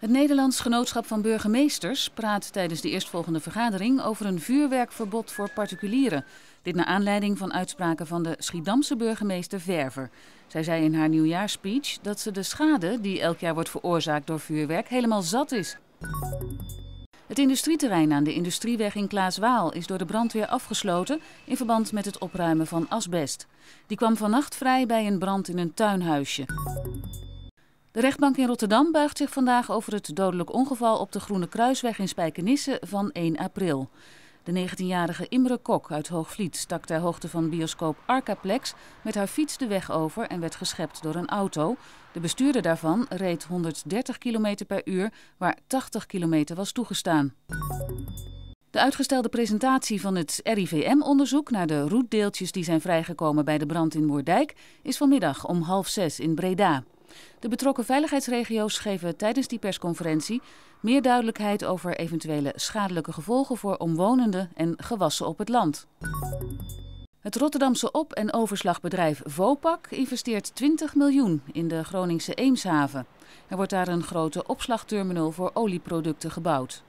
Het Nederlands Genootschap van Burgemeesters praat tijdens de eerstvolgende vergadering over een vuurwerkverbod voor particulieren. Dit naar aanleiding van uitspraken van de Schiedamse burgemeester Verver. Zij zei in haar nieuwjaarspeech dat ze de schade die elk jaar wordt veroorzaakt door vuurwerk helemaal zat is. Het industrieterrein aan de industrieweg in Klaaswaal is door de brandweer afgesloten in verband met het opruimen van asbest. Die kwam vannacht vrij bij een brand in een tuinhuisje. De rechtbank in Rotterdam buigt zich vandaag over het dodelijk ongeval op de Groene Kruisweg in Spijkenisse van 1 april. De 19-jarige Imre Kok uit Hoogvliet stak ter hoogte van bioscoop Arcaplex met haar fiets de weg over en werd geschept door een auto. De bestuurder daarvan reed 130 km per uur, waar 80 km was toegestaan. De uitgestelde presentatie van het RIVM-onderzoek naar de roetdeeltjes die zijn vrijgekomen bij de brand in Moerdijk is vanmiddag om half zes in Breda. De betrokken veiligheidsregio's geven tijdens die persconferentie meer duidelijkheid over eventuele schadelijke gevolgen voor omwonenden en gewassen op het land. Het Rotterdamse op- en overslagbedrijf Vopak investeert 20 miljoen in de Groningse Eemshaven. Er wordt daar een grote opslagterminal voor olieproducten gebouwd.